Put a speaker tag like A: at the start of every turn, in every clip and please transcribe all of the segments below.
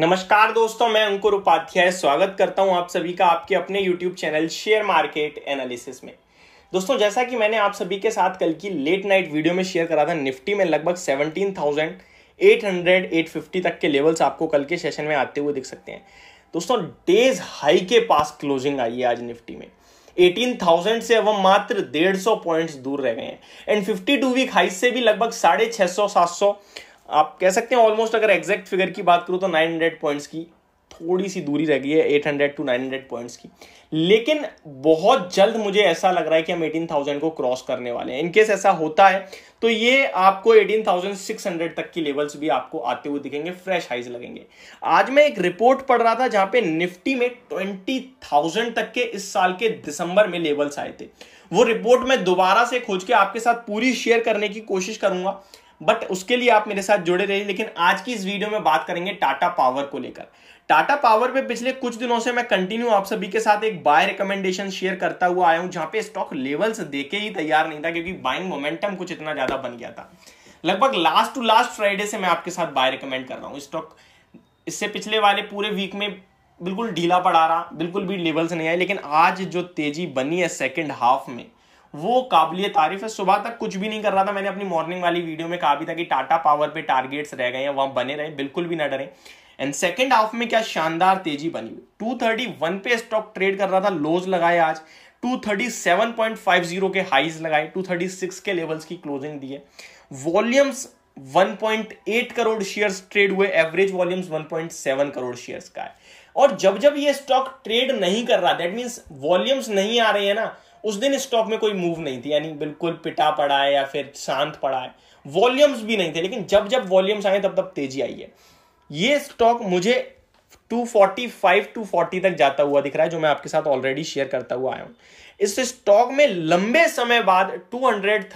A: नमस्कार दोस्तों मैं अंकुर उपाध्याय स्वागत करता हूं आप सभी का आपके अपने YouTube channel share market analysis में दोस्तों जैसा कि मैंने आप सभी के साथ कल की लेट नाइट वीडियो में शेयर करा था निफ्टी में लगभग 17,800 850 तक के लेवल्स आपको कल के सेशन में आते हुए दिख सकते हैं दोस्तों डेज हाई के पास क्लोजिंग आई है आज निफ्टी में 18,000 से अब हम मात्र 150 पॉइंट्स दूर रह गए हैं एंड 52 वीक हाई से भी लगभग साढ़े छह सौ आप कह सकते हैं ऑलमोस्ट अगर एग्जैक्ट फिगर की बात करूँ तो 900 पॉइंट्स की थोड़ी सी दूरी रह गई है 800 टू नाइन पॉइंट्स की लेकिन बहुत जल्द मुझे ऐसा लग रहा है कि हम 18,000 को क्रॉस करने वाले हैं इनकेस ऐसा होता है तो ये आपको 18,600 तक की लेवल्स भी आपको आते हुए दिखेंगे फ्रेश हाइज लगेंगे आज मैं एक रिपोर्ट पढ़ रहा था जहां पे निफ्टी में 20,000 तक के इस साल के दिसंबर में लेवल्स आए थे वो रिपोर्ट मैं दोबारा से खोज के आपके साथ पूरी शेयर करने की कोशिश करूंगा बट उसके लिए आप मेरे साथ जुड़े रहिए लेकिन आज की इस वीडियो में बात करेंगे टाटा पावर को लेकर टाटा पावर पे पिछले कुछ दिनों से मैं कंटिन्यू आप सभी के साथ एक बाय रिकमेंडेशन शेयर करता हुआ आया हूं जहां पे स्टॉक लेवल्स देके ही तैयार नहीं था क्योंकि बाइंग मोमेंटम कुछ इतना ज्यादा बन गया था लगभग लास्ट टू लास्ट फ्राइडे से मैं आपके साथ बाय रिकमेंड कर रहा हूँ स्टॉक इससे पिछले वाले पूरे वीक में बिल्कुल ढीला पड़ा रहा बिल्कुल भी लेवल्स नहीं आए लेकिन आज जो तेजी बनी है सेकेंड हाफ में वो काबिलियत तारीफ है सुबह तक कुछ भी नहीं कर रहा था मैंने अपनी मॉर्निंग वाली वीडियो में कहा भी था कि टाटा पावर पे टारगेट्स रह गए हैं वहां बने रहे बिल्कुल भी ना डरे एंड सेकेंड हाफ में क्या शानदार तेजी बनी हुई पे स्टॉक ट्रेड कर रहा था लोज लगाए आज 237.50 के हाइज लगाए 236 के लेवल्स की क्लोजिंग दी है वॉल्यूम्स 1.8 करोड़ शेयर्स ट्रेड हुए एवरेज वॉल्यूम्स 1.7 करोड़ शेयर्स का है और जब जब ये स्टॉक ट्रेड नहीं कर रहा दैट मीन्स वॉल्यूम्स नहीं आ रहे हैं ना उस दिन स्टॉक में कोई मूव नहीं थी यानी बिल्कुल पिटा पड़ा है या फिर शांत पड़ा है वॉल्यूम्स भी नहीं थे लेकिन जब जब वॉल्यूम्स आए तब तब तेजी आई है ये स्टॉक मुझे 245 240 तक जाता हुआ दिख रहा है जो मैं आपके साथ ऑलरेडी शेयर करता हुआ आया हूं इस स्टॉक में लंबे समय बाद टू हंड्रेड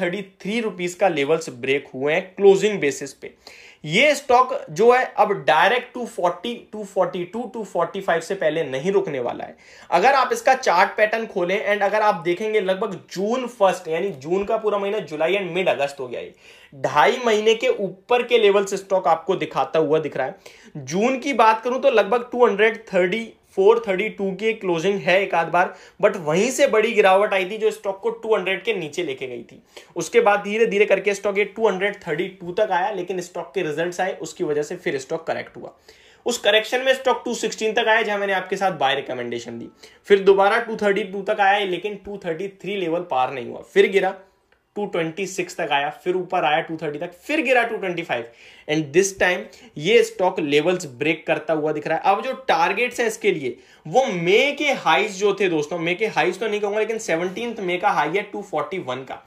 A: का लेवल्स ब्रेक हुए हैं क्लोजिंग बेसिस पे ये स्टॉक जो है अब डायरेक्ट 240, 242, 245 से पहले नहीं रुकने वाला है अगर आप इसका चार्ट पैटर्न खोलें एंड अगर आप देखेंगे लगभग जून फर्स्ट यानी जून का पूरा महीना जुलाई एंड मिड अगस्त हो गया है ढाई महीने के ऊपर के लेवल से स्टॉक आपको दिखाता हुआ दिख रहा है जून की बात करूं तो लगभग 230 432 की क्लोजिंग है एक आध बार बट वहीं से बड़ी गिरावट आई थी जो स्टॉक को 200 के नीचे लेके गई थी उसके बाद धीरे धीरे करके स्टॉक ये 232 तक आया लेकिन स्टॉक के रिजल्ट्स आए उसकी वजह से फिर स्टॉक करेक्ट हुआ उस करेक्शन में स्टॉक 216 तक आया जहां मैंने आपके साथ बाय रिकमेंडेशन दी फिर दोबारा 232 तक आया लेकिन 233 लेवल पार नहीं हुआ फिर गिरा 226 तक आया फिर ऊपर आया 230 तक फिर गिरा 225 एंड दिस टाइम ये स्टॉक लेवल्स ब्रेक करता हुआ दिख रहा है अब जो टारगेट्स हैं इसके लिए वो मे के हाइस जो थे दोस्तों मे के हाइस तो नहीं कहूंगा लेकिन सेवनटीन मे का हाई है टू का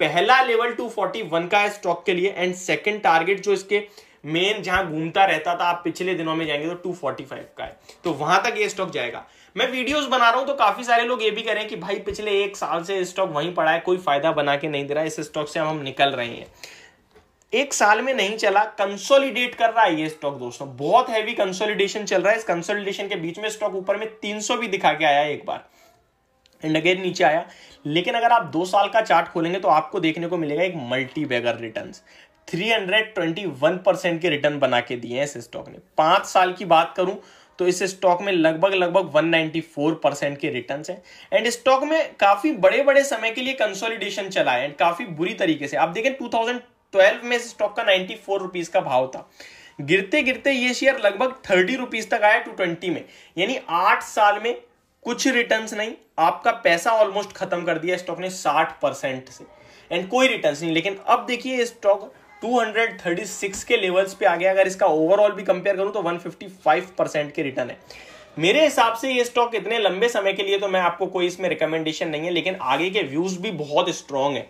A: पहला लेवल 241 का है स्टॉक के लिए एंड सेकेंड टारगेट जो इसके मेन जहां घूमता रहता था आप पिछले दिनों में जाएंगे तो 245 का है तो वहां तक ये स्टॉक जाएगा मैं वीडियोस बना रहा हूं तो काफी सारे लोग ये भी कह रहे हैं कि भाई पिछले एक साल से स्टॉक वहीं पड़ा है कोई फायदा बना के नहीं दे रहा इस स्टॉक से हम, हम निकल रहे हैं एक साल में नहीं चला कंसोलिडेट कर रहा है ये स्टॉक दोस्तों बहुत हैवी कंसोलिडेशन चल रहा है इस कंसोलिडेशन के बीच में स्टॉक ऊपर में 300 भी दिखा के आया एक बार एंड अगेन नीचे आया लेकिन अगर आप दो साल का चार्ट खोलेंगे तो आपको देखने को मिलेगा एक मल्टी बैगर रिटर्न 321 परसेंट के रिटर्न बना के दिए हैं इस स्टॉक ने पांच साल की बात करूं तो इस स्टॉक में लगभग लगभग 194 परसेंट के रिटर्न हैं एंड स्टॉक में काफी बड़े बड़े समय के लिए कंसोलिडेशन चला है एंड काफी बुरी तरीके से आप देखें 2012 में इस स्टॉक का 94 फोर रुपीज का भाव था गिरते गिरते ये शेयर लगभग थर्टी रुपीज तक आया टू ट्वेंटी में यानी आठ साल में कुछ रिटर्न नहीं आपका पैसा ऑलमोस्ट खत्म कर दिया स्टॉक ने साठ परसेंट से एंड कोई रिटर्न नहीं लेकिन अब देखिए स्टॉक 236 के लेवल्स पे आ गया अगर इसका ओवरऑल भी कंपेयर करूं तो 155 परसेंट के रिटर्न है मेरे हिसाब से ये स्टॉक इतने लंबे समय के लिए तो मैं आपको कोई इसमें रिकमेंडेशन नहीं है लेकिन आगे के व्यूज भी बहुत स्ट्रांग है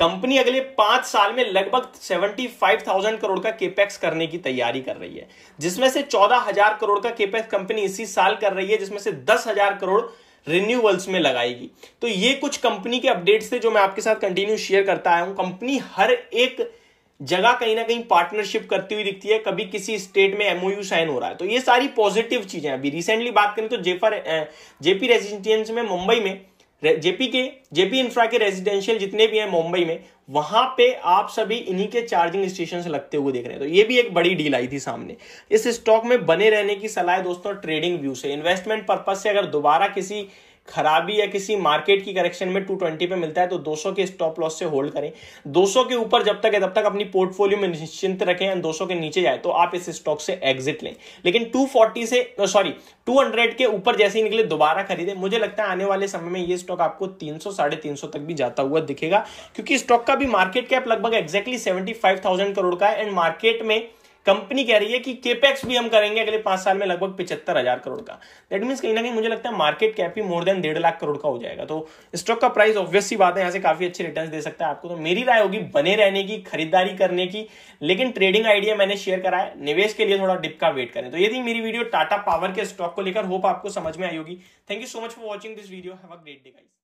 A: कंपनी अगले पांच साल में लगभग 75,000 करोड़ का केपेक्स करने की तैयारी कर रही है जिसमें से 14,000 करोड़ का केपेक्स कंपनी इसी साल कर रही है जिसमें से 10,000 करोड़ रिन्यूअल्स में लगाएगी तो ये कुछ कंपनी के अपडेट्स थे जो मैं आपके साथ कंटिन्यू शेयर करता आया हूं कंपनी हर एक जगह कहीं ना कहीं पार्टनरशिप करती हुई दिखती है कभी किसी स्टेट में एमओयू साइन हो रहा है तो ये सारी पॉजिटिव चीजें अभी रिसेंटली बात करें तो जेफर जेपी रेजिडेंस में मुंबई में जेपी के जेपी इंफ्रा के रेजिडेंशियल जितने भी हैं मुंबई में वहां पे आप सभी इन्हीं के चार्जिंग स्टेशन लगते हुए देख रहे हैं तो ये भी एक बड़ी डील आई थी सामने इस स्टॉक में बने रहने की सलाह दोस्तों ट्रेडिंग व्यू से इन्वेस्टमेंट पर्पज से अगर दोबारा किसी खराबी या किसी मार्केट की करेक्शन में 220 पे मिलता है तो 200 के स्टॉप लॉस से होल्ड करें 200 के ऊपर जब तक है तब तक अपनी पोर्टफोलियो में निश्चिंत रखें एंड 200 के नीचे जाए तो आप इस स्टॉक से एग्जिट लें लेकिन 240 से सॉरी 200 के ऊपर जैसे ही निकले दोबारा खरीदें मुझे लगता है आने वाले समय में ये स्टॉक आपको तीन सौ तक भी जाता हुआ दिखेगा क्योंकि स्टॉक का भी मार्केट कैप लगभग एक्जैक्टली सेवेंटी करोड़ का है एंड मार्केट में कंपनी कह रही है कि केपेक्स भी हम करेंगे अगले पांच साल में लगभग पिछहत्तर हजार करोड़ का दैट मीन्स कहीं ना कहीं मुझे लगता है मार्केट कैप ही मोर देन डेढ़ लाख करोड़ का हो जाएगा तो स्टॉक का प्राइस ऑब्वियसली बात है यहाँ से काफी अच्छे रिटर्न दे सकता है आपको तो मेरी राय होगी बने रहने की खरीदारी करने की लेकिन ट्रेडिंग आइडिया मैंने शेयर करा है निवेश के लिए थोड़ा डिप का वेट करें तो यदि मेरी वीडियो टाटा पावर के स्टॉक को लेकर होप आपको समझ में आई होगी thank you so much for watching this video have a great day guys